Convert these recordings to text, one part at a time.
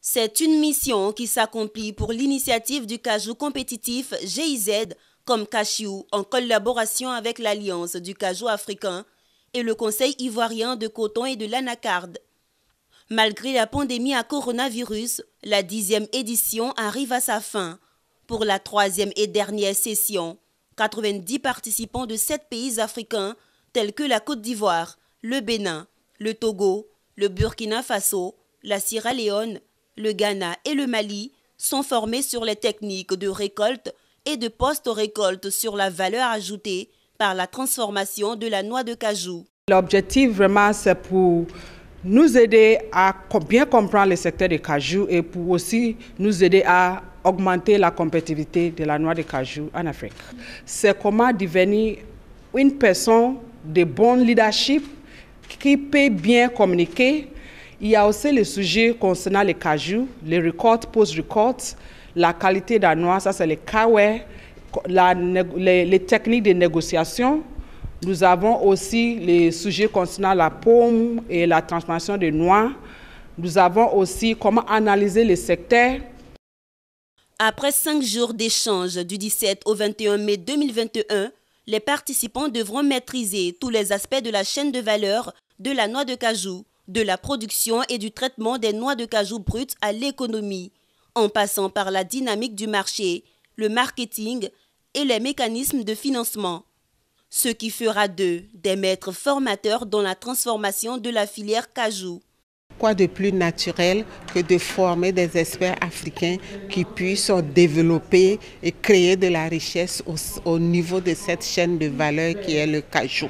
C'est une mission qui s'accomplit pour l'initiative du cajou compétitif GIZ comme Cachou, en collaboration avec l'Alliance du cajou africain et le Conseil ivoirien de coton et de l'anacarde. Malgré la pandémie à coronavirus, la dixième édition arrive à sa fin. Pour la troisième et dernière session, 90 participants de sept pays africains tels que la Côte d'Ivoire, le Bénin, le Togo, le Burkina Faso, la Sierra Leone, le Ghana et le Mali sont formés sur les techniques de récolte et de post-récolte sur la valeur ajoutée par la transformation de la noix de cajou. L'objectif vraiment c'est pour nous aider à bien comprendre le secteur des cajou et pour aussi nous aider à augmenter la compétitivité de la noix de cajou en Afrique. C'est comment devenir une personne de bon leadership qui peut bien communiquer, il y a aussi les sujets concernant les cajoux, les records, post records la qualité de noix, ça c'est les kawaii, les, techniques de négociation. Nous avons aussi les sujets concernant la pomme et la transformation des noix. Nous avons aussi comment analyser les secteurs. Après cinq jours d'échange du 17 au 21 mai 2021, les participants devront maîtriser tous les aspects de la chaîne de valeur de la noix de cajou de la production et du traitement des noix de cajou brutes à l'économie, en passant par la dynamique du marché, le marketing et les mécanismes de financement. Ce qui fera d'eux des maîtres formateurs dans la transformation de la filière cajou. Quoi de plus naturel que de former des experts africains qui puissent développer et créer de la richesse au, au niveau de cette chaîne de valeur qui est le cajou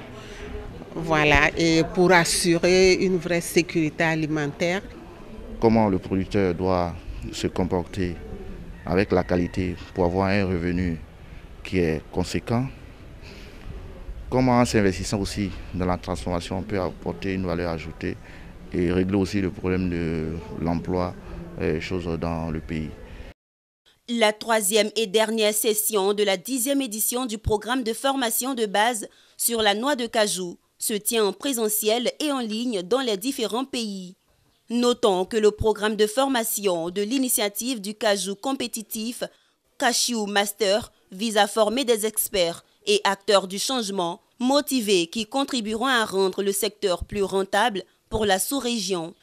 voilà, et pour assurer une vraie sécurité alimentaire. Comment le producteur doit se comporter avec la qualité pour avoir un revenu qui est conséquent. Comment en s'investissant aussi dans la transformation, on peut apporter une valeur ajoutée et régler aussi le problème de l'emploi, et euh, choses dans le pays. La troisième et dernière session de la dixième édition du programme de formation de base sur la noix de cajou se tient en présentiel et en ligne dans les différents pays. Notons que le programme de formation de l'initiative du Cajou compétitif cajou Master vise à former des experts et acteurs du changement motivés qui contribueront à rendre le secteur plus rentable pour la sous-région.